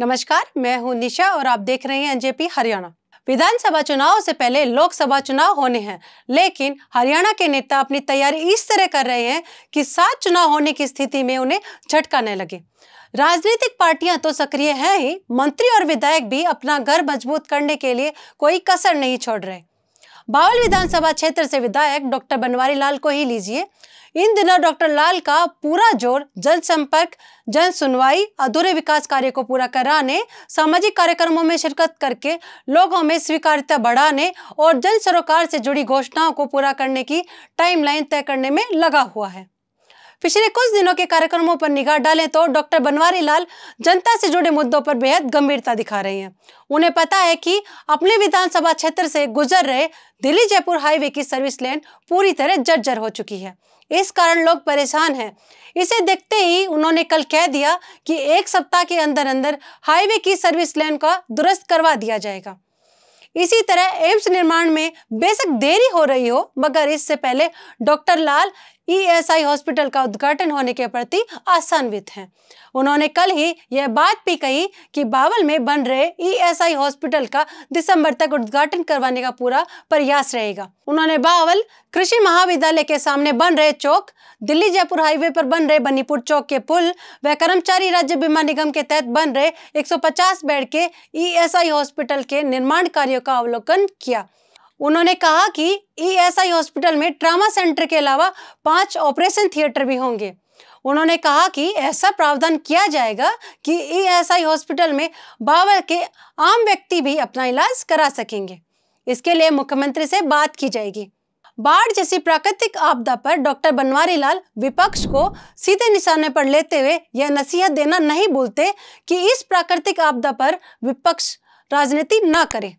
नमस्कार मैं हूं निशा और आप देख रहे हैं एनजेपी हरियाणा विधानसभा चुनाव से पहले लोकसभा चुनाव होने हैं लेकिन हरियाणा के नेता अपनी तैयारी इस तरह कर रहे हैं कि सात चुनाव होने की स्थिति में उन्हें झटकाने लगे राजनीतिक पार्टियां तो सक्रिय हैं ही मंत्री और विधायक भी अपना घर मजबूत करने के लिए कोई कसर नहीं छोड़ रहे बावल विधानसभा क्षेत्र से विधायक डॉक्टर बनवारी लाल को ही लीजिए इन दिनों डॉक्टर लाल का पूरा जोर जन संपर्क जन सुनवाई अधूरे विकास कार्य को पूरा कराने सामाजिक कार्यक्रमों में शिरकत करके लोगों में स्वीकारिता बढ़ाने और जन सरोकार से जुड़ी घोषणाओं को पूरा करने की टाइमलाइन तय करने में लगा हुआ है पिछले कुछ दिनों के कार्यक्रमों पर निगाह डालें तो डॉक्टर बनवारी लाल जनता से जुड़े मुद्दों पर बेहद गंभीरता दिखा रहे हैं उन्हें पता है कि अपने विधानसभा क्षेत्र से गुजर रहे दिल्ली जयपुर हाईवे की सर्विस लेन पूरी तरह जर्जर हो चुकी है इस कारण लोग परेशान हैं इसे देखते ही उन्होंने कल कह दिया कि एक सप्ताह के अंदर अंदर हाईवे की सर्विस लेन का दुरुस्त करवा दिया जाएगा इसी तरह एम्स निर्माण में बेशक देरी हो रही हो मगर इससे पहले doctor Lal ESI e hospital का उद्घाटन होने के प्रति आसान्वित हैं उन्होंने कल ही यह बात भी कही कि बावल में बन रहे ईएसआई e हॉस्पिटल का दिसंबर तक उद्घाटन करवाने का पूरा प्रयास रहेगा उन्होंने बावल कृषि महाविद्यालय के सामने बन रहे चौक दिल्ली जयपुर हाईवे पर बन रहे बनीपुर चौक के पुल व कर्मचारी राज्य बीमा निगम के तहत बन रहे 150 बेड के ईएसआई e हॉस्पिटल के निर्माण कार्यों का अवलोकन किया उन्होंने कहा कि ईएसआई e हॉस्पिटल में ट्रामा सेंटर के अलावा पांच ऑपरेशन थिएटर भी होंगे उन्होंने कहा कि ऐसा प्रावधान किया जाएगा कि ईएसआई e हॉस्पिटल में बाबर के आम व्यक्ति भी अपना इलाज करा सकेंगे इसके लिए मुख्यमंत्री से बात की जाएगी बाढ़ जैसी प्राकृतिक आपदा पर डॉक्टर बनवारी लाल विपक्ष को सीधे निशाने पर लेते हुए यह नसीहत देना नहीं भूलते कि इस प्राकृतिक आपदा पर विपक्ष राजनीति न करे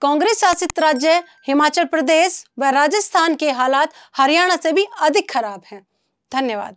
कांग्रेस शासित राज्य हिमाचल प्रदेश व राजस्थान के हालात हरियाणा से भी अधिक खराब हैं धन्यवाद